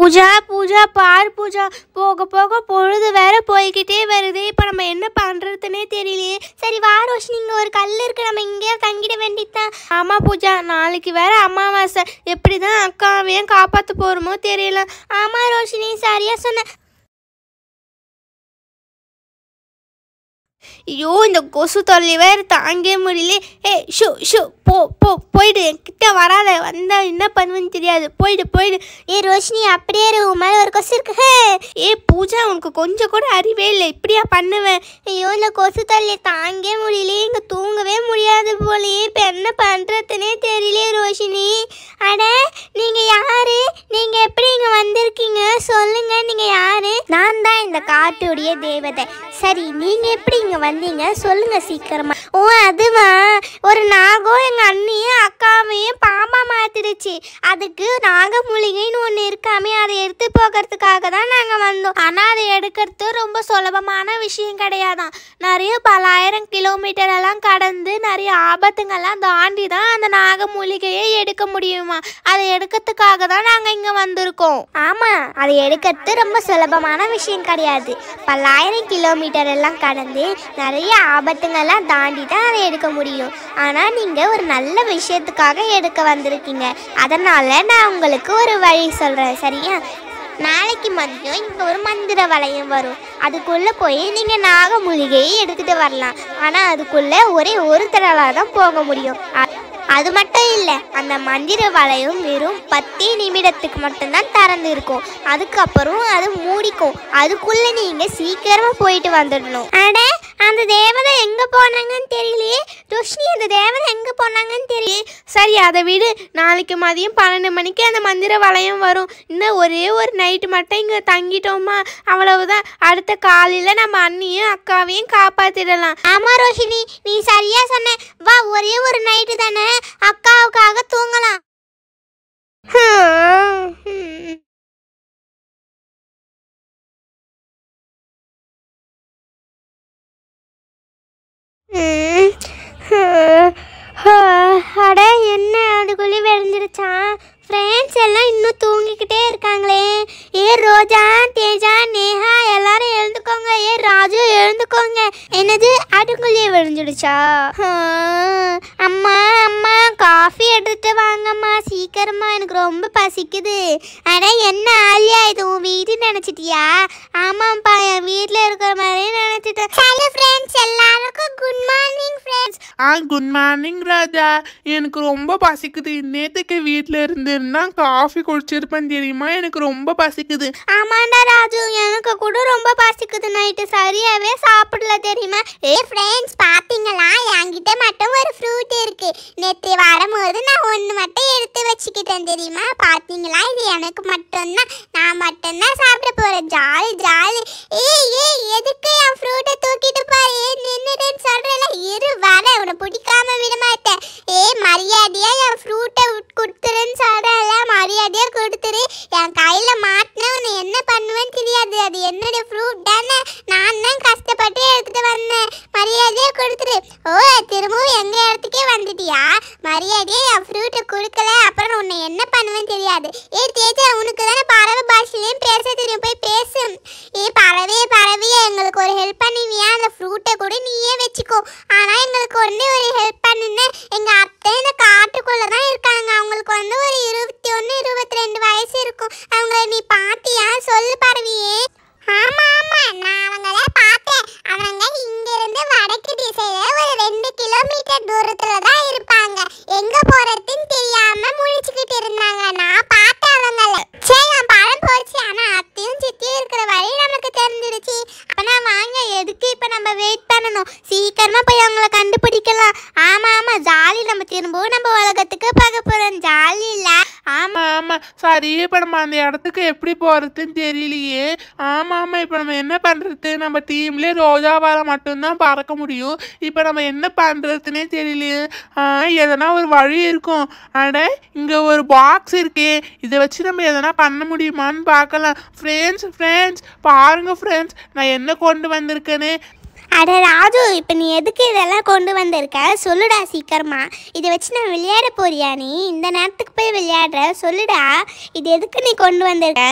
பூஜா பூஜா பார் பூஜா போக போக பொழுது வேற போய்கிட்டே வருது இப்போ நம்ம என்ன பண்ணுறதுனே தெரியலையே சரி வா ரோஷினி ஒரு கல் இருக்கு நம்ம இங்கேயே தங்கிட வேண்டித்தான் ஆமாம் பூஜா நாளைக்கு வேற அமாவாசை எப்படி தான் அக்காவையும் காப்பாற்ற போகிறோமோ தெரியல ஆமாம் ரோஷினி சரியாக சொன்னேன் ஐயோ இந்த கொசு தொல்லை வேறு தாங்கவே முடியல ஏ ஷோ ஷோ போ போ போயிடு என்கிட்ட வராத வந்தால் என்ன பண்ணுவேன்னு தெரியாது போயிடு போயிடு ஏ ரோஷினி அப்படியே இரு மேலே ஒரு கொசு இருக்கு ஏ பூஜா உனக்கு கொஞ்சம் கூட அறிவே இல்லை இப்படியா பண்ணுவேன் ஐயோ இந்த கொசு தொல்லை தாங்கவே முடியல இங்கே தூங்கவே முடியாது போல இப்போ என்ன பண்ணுறதுனே தெரியல ரோஷினி அட நீங்கள் யாரு நீங்கள் எப்படி இங்கே வந்திருக்கீங்க சொல்லுங்கள் நீங்கள் யாரு நான் தான் இந்த காட்டுடைய தேவதை சரி நீ வந்தீங்க சொல்லுங்க சீக்கிரமா அதுவா ஒரு நாகம் எங்கள் அண்ணியும் அக்காவையும் பாம்பா மாத்திடுச்சு அதுக்கு நாக மூலிகைன்னு ஒன்று இருக்காமே அதை எடுத்து போகிறதுக்காக தான் நாங்கள் வந்தோம் ஆனால் அதை எடுக்கிறது ரொம்ப சுலபமான விஷயம் கிடையாதான் நிறைய பலாயிரம் கிலோமீட்டர் எல்லாம் கடந்து நிறைய ஆபத்துங்கள்லாம் தாண்டி தான் அந்த நாக மூலிகையை எடுக்க முடியுமா அதை எடுக்கிறதுக்காக தான் நாங்கள் இங்கே வந்திருக்கோம் ஆமாம் அதை எடுக்கிறது ரொம்ப சுலபமான விஷயம் கிடையாது பல்லாயிரம் கிலோமீட்டர் எல்லாம் கடந்து நிறைய ஆபத்துங்கள்லாம் தாண்டி தான் தான் அதை எடுக்க முடியும் ஆனால் நீங்கள் ஒரு நல்ல விஷயத்துக்காக எடுக்க வந்திருக்கீங்க அதனால் நான் உங்களுக்கு ஒரு வழி சொல்கிறேன் சரியா நாளைக்கு மதியம் இங்கே ஒரு மந்திர வளையம் வரும் அதுக்குள்ளே போய் நீங்கள் நாகமூலிகையை எடுத்துகிட்டு வரலாம் ஆனால் அதுக்குள்ளே ஒரே ஒரு தடவை தான் போக முடியும் அது மட்டும் இல்லை அந்த மந்திர வளையம் வெறும் பத்து நிமிடத்துக்கு மட்டும்தான் திறந்து இருக்கும் அதுக்கப்புறம் அது மூடிக்கும் அதுக்குள்ளே நீங்கள் சீக்கிரமாக போயிட்டு வந்துடணும் அடே அந்த தேவதை எங்கே போனாங்கன்னு தெரியலையே ரோஷினி அந்த தேவதை எங்கே போனாங்கன்னு தெரியல சரி அதை விடு நாளைக்கு மதியம் பன்னெண்டு மணிக்கு அந்த மந்திர வளையம் வரும் இன்னும் ஒரே ஒரு நைட்டு மட்டும் இங்கே தங்கிட்டோமா அவ்வளவுதான் அடுத்த காலையில் நம்ம அண்ணியும் அக்காவையும் காப்பாற்றிடலாம் ஆமா ரோஷினி நீ சரியாக சொன்ன வா ஒரே ஒரு நைட்டு தானே அக்காவுக்காக தூங்கலாம் மச்சான் ஃப்ரெண்ட்ஸ் எல்லாம் இன்னும் தூங்கிக்கிட்டே இருக்காங்களே ஏ ரோஜா தேஜா நேஹா எல்லாரும் எழுந்துக்கோங்க ஏ ராஜு எழுந்துக்கோங்க என்னது அடுக்குள்ளே விழுந்துடுச்சா அம்மா அம்மா காஃபி எடுத்துட்டு வாங்கம்மா சீக்கிரமா எனக்கு ரொம்ப பசிக்குது ஆனால் என்ன ஆலியா இது உன் வீடு நினச்சிட்டியா ஆமாம்ப்பா என் வீட்டில் இருக்கிற மாதிரியே நினைச்சிட்டேன் ஃப்ரெண்ட்ஸ் எல்லாருக்கும் குட் மார்னிங் ஃப்ரெண்ட்ஸ் ஆ குட் மார்னிங் ராஜா எனக்கு ரொம்ப பசிக்குது நேற்றுக்கு வீட்டில் இருந்திருந்தா காஃபி குடிச்சிருப்பேன் தெரியுமா எனக்கு ரொம்ப பசிக்குது ஆமாண்டா ராஜு எனக்கு கூட ரொம்ப பசிக்குது நைட்டு சரியாகவே சாப்பிடல தெரியுமா ஏ ஃப்ரெண்ட்ஸ் பார்த்தீங்களா என்கிட்ட மட்டும் ஒரு ஃப்ரூட் இருக்கு நேற்று வரும்போது நான் ஒன்று மட்டும் எடுத்து போட்டு வச்சுக்கிட்டேன் தெரியுமா பார்த்தீங்களா இது எனக்கு மட்டும்தான் நான் மட்டும்தான் சாப்பிட போகிறேன் ஜாலி ஜாலி ஏ ஏ எதுக்கு என் ஃப்ரூட்டை தூக்கிட்டு போய் நின்றுட்டேன்னு சொல்றேன் இரு வர உன பிடிக்காம போய் பேசு ஏ பறவையே பறவையே எங்களுக்கு ஒரு ஹெல்ப் பண்ணுவியா அந்த ஃப்ரூட்டை கூட நீயே வச்சுக்கோ ஆனால் எங்களுக்கு வந்து ஒரு ஹெல்ப் பண்ணுன்னு எங்கள் அத்தை இந்த காட்டுக்குள்ளே தான் இருக்காங்க அவங்களுக்கு வந்து ஒரு இருபத்தி ஒன்று இருபத்தி ரெண்டு வயசு இருக்கும் அவங்கள நீ பாத்தியா சொல்லு பறவையே ஆமாம் ஆமாம் நான் அவங்கள பார்த்தேன் அவங்க இங்கேருந்து வடக்கு திசையில் ஒரு ரெண்டு கிலோமீட்டர் தூரத்தில் தான் இருக்கும் இப்போ நம்ம அந்த இடத்துக்கு எப்படி போகிறதுன்னு தெரியலையே ஆமாம் ஆமாம் இப்போ நம்ம என்ன பண்ணுறது நம்ம டீம்லேயே ரோஜாவால் மட்டும்தான் பறக்க முடியும் இப்போ நம்ம என்ன பண்ணுறதுனே தெரியலையே எதனா ஒரு வழி இருக்கும் அட இங்கே ஒரு பாக்ஸ் இருக்கே இதை வச்சு நம்ம எதனா பண்ண முடியுமான்னு பார்க்கலாம் ஃப்ரெண்ட்ஸ் ஃப்ரெண்ட்ஸ் பாருங்கள் ஃப்ரெண்ட்ஸ் நான் என்ன கொண்டு வந்திருக்கேன்னு அட ராஜு இப்போ நீ எதுக்கு இதெல்லாம் கொண்டு வந்திருக்க சொல்லுடா சீக்கிரமா இதை வச்சு நான் விளையாட போறியா நீ இந்த நேரத்துக்கு போய் விளையாடுற சொல்லுடா இது எதுக்கு நீ கொண்டு வந்திருக்க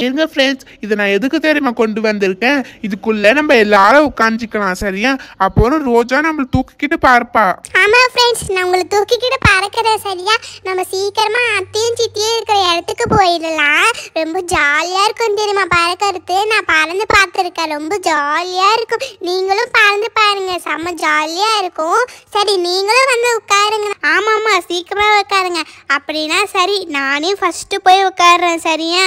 இருங்க ஃப்ரெண்ட்ஸ் இதை நான் எதுக்கு தெரியுமா கொண்டு வந்திருக்கேன் இதுக்குள்ளே நம்ம எல்லாரும் உட்காந்துக்கலாம் சரியா அப்போ ரோஜா நம்ம தூக்கிக்கிட்டு பார்ப்பா ஆமா ஃப்ரெண்ட்ஸ் நான் உங்களை தூக்கிக்கிட்டு பறக்கிறேன் சரியா நம்ம சீக்கிரமா அத்தையும் சித்தியும் இருக்கிற இடத்துக்கு போயிடலாம் ரொம்ப ஜாலியாக இருக்கும் தெரியுமா பறக்கிறது நான் பறந்து பார்த்துருக்கேன் ரொம்ப ஜாலியாக இருக்கும் நீங்களும் நீங்களும் பறந்து பாருங்க செம்ம ஜாலியாக இருக்கும் சரி நீங்களும் வந்து உட்காருங்க ஆமாம்மா சீக்கிரமாக உட்காருங்க அப்படின்னா சரி நானே ஃபர்ஸ்ட் போய் உட்காடுறேன் சரியா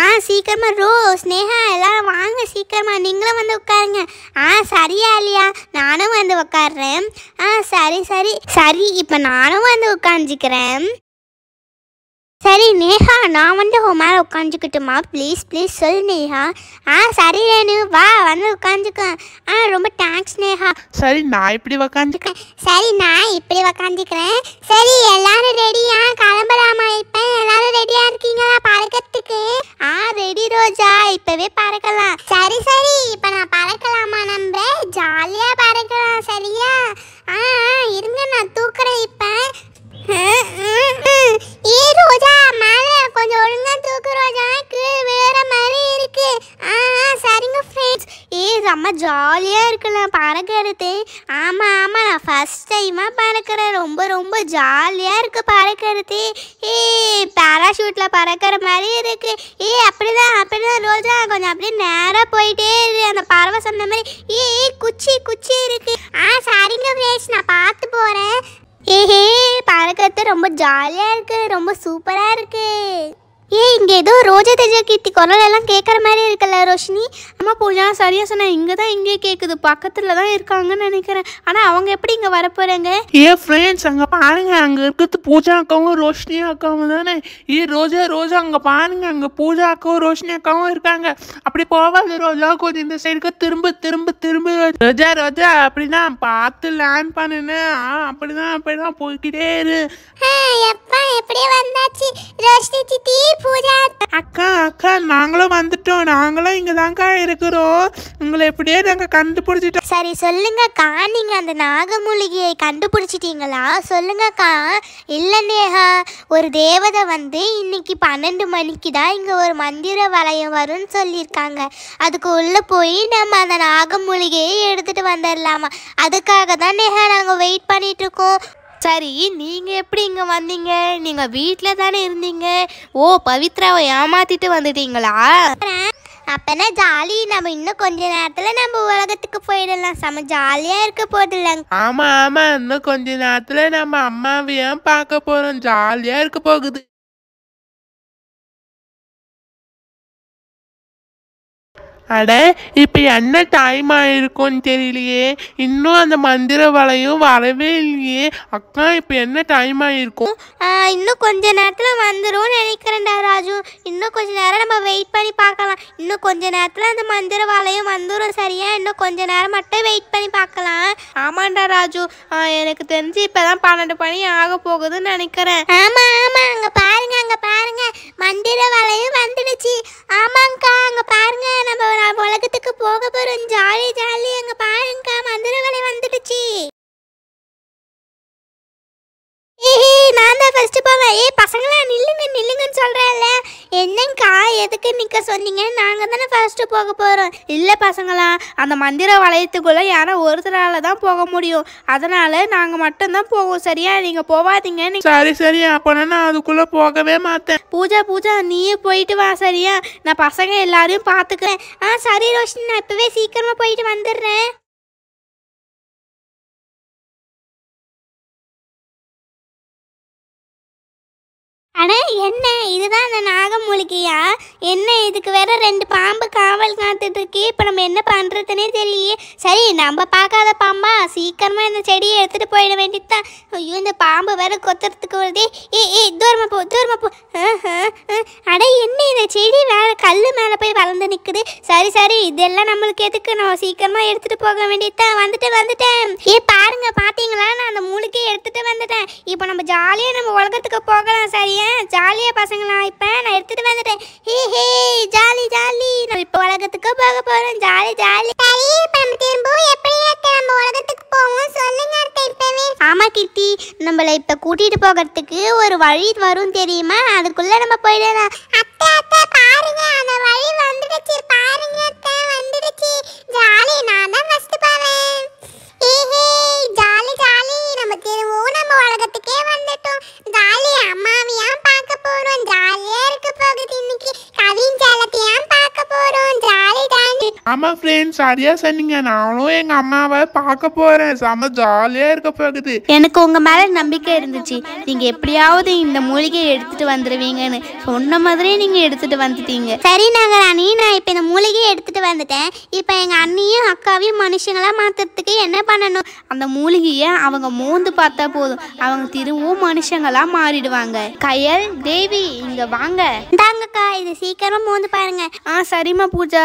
ஆ சீக்கிரமாக ரோ ஸ்னேகா எல்லோரும் வாங்க சீக்கிரமாக நீங்களும் வந்து உட்காருங்க ஆ சரியா இல்லையா நானும் வந்து உட்காடுறேன் ஆ சரி சரி சரி இப்போ நானும் வந்து உட்காந்துக்கிறேன் சரி நேஹா நான் வந்து உன் மேலே உட்காந்துக்கிட்டுமா ப்ளீஸ் ப்ளீஸ் சொல் நேஹா ஆ சரி ரேணு வா வந்து உட்காந்துக்க ஆ ரொம்ப தேங்க்ஸ் நேஹா சரி நான் இப்படி உக்காந்துக்க சரி நான் இப்படி உக்காந்துக்கிறேன் சரி எல்லாரும் ரெடியா கிளம்பலாமா இப்போ எல்லாரும் ரெடியா இருக்கீங்களா பறக்கிறதுக்கு ஆ ரெடி ரோஜா இப்போவே பறக்கலாம் சரி சரி இப்போ நான் ஜாலியாக இருக்குது பறக்கிறது ஏ பேராஷூட்டில் பறக்கிற மாதிரி இருக்கு ஏ அப்படி தான் அப்படி தான் ரோஜா கொஞ்சம் அப்படியே நேராக போயிட்டே இருக்கு அந்த பறவை சொன்ன மாதிரி ஏ குச்சி குச்சி இருக்கு ஆ சரிங்க பிரேஷ் நான் பார்த்து போகிறேன் ஏஹே பறக்கிறது ரொம்ப ஜாலியாக இருக்குது ரொம்ப சூப்பராக இருக்குது ஏ இங்கே ஏதோ ரோஜா தேஜா கீர்த்தி குரல் எல்லாம் கேட்குற மாதிரி இருக்குல்ல ரோஷினி அம்மா பூஜா சரியா சொன்ன இங்கே தான் இங்கே கேட்குது பக்கத்தில் தான் இருக்காங்கன்னு நினைக்கிறேன் ஆனால் அவங்க எப்படி இங்கே வரப்போகிறாங்க ஏ ஃப்ரெண்ட்ஸ் அங்கே பாருங்க அங்கே இருக்கிறது பூஜா அக்காவும் ரோஷினி அக்காவும் தானே ஏ ரோஜா ரோஜா அங்கே பாருங்க அங்கே பூஜா அக்காவும் ரோஷினி அக்காவும் இருக்காங்க அப்படி போகாது ரோஜா கொஞ்சம் இந்த சைடுக்கு திரும்ப திரும்ப திரும்ப ரோஜா ரோஜா அப்படிதான் பார்த்து லேண்ட் பண்ணுன்னு அப்படிதான் அப்படிதான் போய்கிட்டே இரு எப்பா எப்படி வந்தா அக்கா நாங்களும் வந்துட்டோம் நாங்களும் இங்க தான்க்கா இருக்கிறோம் உங்களை எப்படியே நாங்கள் கண்டுபிடிச்சிட்டோம் சரி சொல்லுங்கக்கா நீங்கள் அந்த நாகமூலிகையை கண்டுபிடிச்சிட்டீங்களா சொல்லுங்கக்கா இல்லை நேஹா ஒரு தேவதை வந்து இன்னைக்கு பன்னெண்டு மணிக்கு தான் இங்கே ஒரு மந்திர வளையம் வரும்னு சொல்லியிருக்காங்க அதுக்கு உள்ளே போய் நம்ம அந்த நாகமூலிகையை எடுத்துட்டு வந்துடலாமா அதுக்காக தான் நேஹா நாங்கள் வெயிட் இருக்கோம் சரி நீங்கள் எப்படி இங்கே வந்தீங்க நீங்கள் வீட்டில் தானே இருந்தீங்க ஓ பவித்ராவை ஏமாத்திட்டு வந்துட்டீங்களா அப்பனா ஜாலி நம்ம இன்னும் கொஞ்ச நேரத்துல நம்ம உலகத்துக்கு போயிடலாம் செம ஜாலியா இருக்க போதில்ல ஆமா ஆமா இன்னும் கொஞ்ச நேரத்துல நம்ம அம்மாவையும் பார்க்க போறோம் ஜாலியா இருக்க போகுது அட இப்போ என்ன டைம் ஆயிருக்கும்னு தெரியலையே இன்னும் அந்த மந்திர வலையும் வரவே இல்லையே அக்கா இப்போ என்ன டைம் ஆயிருக்கும் இன்னும் கொஞ்ச நேரத்தில் வந்துடும் நினைக்கிறேன்டா ராஜு இன்னும் கொஞ்ச நேரம் நம்ம வெயிட் பண்ணி பார்க்கலாம் இன்னும் கொஞ்ச நேரத்தில் அந்த மந்திர வலையும் வந்துடும் சரியா இன்னும் கொஞ்ச நேரம் மட்டும் வெயிட் பண்ணி பார்க்கலாம் ஆமாண்டா ராஜு எனக்கு தெரிஞ்சு இப்போ தான் பன்னெண்டு மணி ஆக போகுதுன்னு நினைக்கிறேன் ஆமாம் ஆமாம் அங்கே பாருங்க அங்கே பாருங்க மந்திர வலையும் வந்துடுச்சு ஆமாங்கக்கா அங்கே பாருங்க நம்ம நாம் உலகத்துக்கு போக போகிறோம் ஜாலி ஜாலி அங்கே பாருங்கக்கா மந்திரவலை வந்துடுச்சு ஏஹே நான் தான் ஃபர்ஸ்ட் போவேன் ஏ பசங்களா நில்லுங்க நில்லுங்கன்னு சொல்கிறேன்ல என்னங்கக்கா எதுக்கு நிற்க சொன்னீங்க நாங்கள் தானே ஃபர்ஸ்ட்டு போக போகிறோம் இல்லை பசங்களா அந்த மந்திர வளையத்துக்குள்ளே யாரோ ஒருத்தரால் தான் போக முடியும் அதனால் நாங்கள் தான் போவோம் சரியா நீங்கள் போவாதீங்க நீ- சரி சரி அப்போனா நான் அதுக்குள்ளே போகவே மாட்டேன் பூஜா பூஜா நீயும் போயிட்டு வா சரியா நான் பசங்க எல்லாரையும் பார்த்துக்கிறேன் ஆ சரி ரோஷினி நான் இப்போவே சீக்கிரமாக போயிட்டு வந்துடுறேன் அட என்ன இதுதான் அந்த நாகமூலிகையா என்ன இதுக்கு வேற ரெண்டு பாம்பு காவல் காத்துட்டு இருக்கே இப்போ நம்ம என்ன பண்ணுறதுனே தெரியலையே சரி நம்ம பார்க்காத பாம்பா சீக்கிரமாக இந்த செடியை எடுத்துகிட்டு போயிட வேண்டியது தான் ஐயோ இந்த பாம்பு வேற கொத்துறதுக்கு வருதே ஏ ஏ தூரமாக போ தூரமாக போ அட என்ன கல் மேலே போய் வளர்ந்து நிற்குது சரி சரி இதெல்லாம் நம்மளுக்கு எதுக்கு நான் சீக்கிரமாக எடுத்துகிட்டு போக வேண்டியதுதான் வந்துட்டு வந்துட்டேன் ஏ பாருங்க பார்த்தீங்களா நான் அந்த மூலிகையை எடுத்துகிட்டு வந்துட்டேன் இப்போ நம்ம ஜாலியாக நம்ம உலகத்துக்கு போகலாம் சரியா ஜாலியாக பசங்களா இப்போ நான் எடுத்துகிட்டு வந்துட்டேன் ஹே ஹே ஜாலி ஜாலி நம்ம இப்போ உலகத்துக்கு போக போகிறோம் ஜாலி ஜாலி சரி இப்போ நம்ம திரும்பவும் நம்ம உலகத்துக்கு போவோம் சொல்லுங்க ஆமாம் கிட்டி நம்மளை இப்போ கூட்டிகிட்டு போகிறதுக்கு ஒரு வழி வரும் தெரியுமா அதுக்குள்ளே நம்ம போயிடலாம் வழி வந்துடுச்சு பாருங்க அத்தை வந்துடுச்சு ஜாலி நான் தான் ஃபர்ஸ்ட் போவேன் ஏஹே ஜாலி ஜாலி நம்ம திரும்பவும் நம்ம உலகத்துக்கே வந்துட்டோம் ஜாலி அம்மாவியா பார்க்க போறோம் ஜாலியா இருக்க போகுது இன்னைக்கு கவின் ஆமாம் ஃப்ரெண்ட்ஸ் சரியா சொன்னீங்க நானும் எங்கள் அம்மாவை பார்க்க போகிறேன் செம ஜாலியாக இருக்க போகுது எனக்கு உங்கள் மேலே நம்பிக்கை இருந்துச்சு நீங்கள் எப்படியாவது இந்த மூலிகையை எடுத்துகிட்டு வந்துடுவீங்கன்னு சொன்ன மாதிரியே நீங்கள் எடுத்துகிட்டு வந்துட்டீங்க சரி ராணி நான் இப்போ இந்த மூலிகையை எடுத்துகிட்டு வந்துட்டேன் இப்போ எங்கள் அண்ணியும் அக்காவையும் மனுஷங்களாக மாற்றுறதுக்கு என்ன பண்ணணும் அந்த மூலிகையை அவங்க மோந்து பார்த்தா போதும் அவங்க திரும்பவும் மனுஷங்களாக மாறிடுவாங்க கையல் தேவி இங்கே வாங்க தாங்கக்கா இது சீக்கிரம் மோந்து பாருங்க ஆ சரிம்மா பூஜா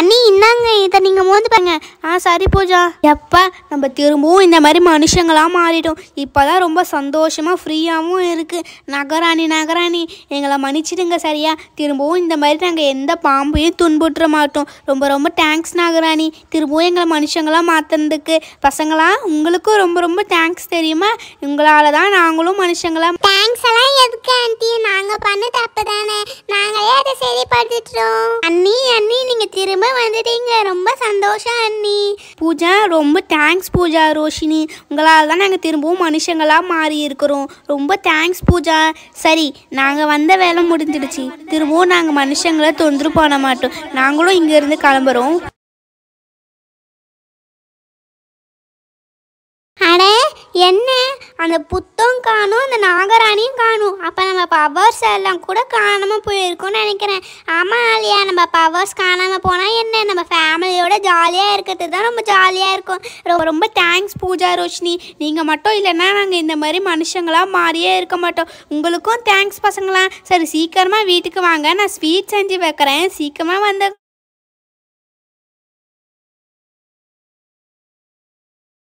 அண்ணி இன்னாங்க இதை நீங்கள் மோந்து பாருங்க ஆ சரி பூஜா எப்பா நம்ம திரும்பவும் இந்த மாதிரி மனுஷங்களாக மாறிடும் இப்போ தான் ரொம்ப சந்தோஷமாக ஃப்ரீயாகவும் இருக்குது நகராணி நகராணி எங்களை மன்னிச்சிடுங்க சரியா திரும்பவும் இந்த மாதிரி நாங்கள் எந்த பாம்பையும் துன்புற்ற மாட்டோம் ரொம்ப ரொம்ப தேங்க்ஸ் நகராணி திரும்பவும் எங்களை மனுஷங்களாக மாற்றினதுக்கு பசங்களா உங்களுக்கும் ரொம்ப ரொம்ப தேங்க்ஸ் தெரியுமா உங்களால் தான் நாங்களும் மனுஷங்களாக தேங்க்ஸ் எல்லாம் எதுக்கு ஆண்டி நாங்கள் பண்ண தப்பு தானே நாங்களே அதை சரிப்படுத்திட்டோம் அண்ணி அண்ணி நீங்கள் திரும்ப வந்துட்டீங்க ரொம்ப சந்தோஷம் அண்ணி பூஜா ரொம்ப தேங்க்ஸ் பூஜா ரோஷினி உங்களால் தான் நாங்கள் திரும்பவும் மனுஷங்களாக மாறி இருக்கிறோம் ரொம்ப தேங்க்ஸ் பூஜா சரி நாங்கள் வந்த வேலை முடிஞ்சிடுச்சு திரும்பவும் நாங்கள் மனுஷங்களை தொந்தரவு பண்ண மாட்டோம் நாங்களும் இங்கேருந்து கிளம்புறோம் என்ன அந்த புத்தம் காணும் அந்த நாகராணியும் காணும் அப்போ நம்ம பவர்ஸ் எல்லாம் கூட காணாமல் போயிருக்கோம்னு நினைக்கிறேன் ஆமாம் இல்லையா நம்ம பவர்ஸ் காணாமல் போனால் என்ன நம்ம ஃபேமிலியோட ஜாலியாக இருக்கிறது தான் ரொம்ப ஜாலியாக இருக்கும் ரொம்ப ரொம்ப தேங்க்ஸ் பூஜா ரோஷினி நீங்கள் மட்டும் இல்லைன்னா நாங்கள் இந்த மாதிரி மனுஷங்களாக மாறியே இருக்க மாட்டோம் உங்களுக்கும் தேங்க்ஸ் பசங்களாம் சரி சீக்கிரமாக வீட்டுக்கு வாங்க நான் ஸ்வீட் செஞ்சு வைக்கிறேன் சீக்கிரமாக வந்து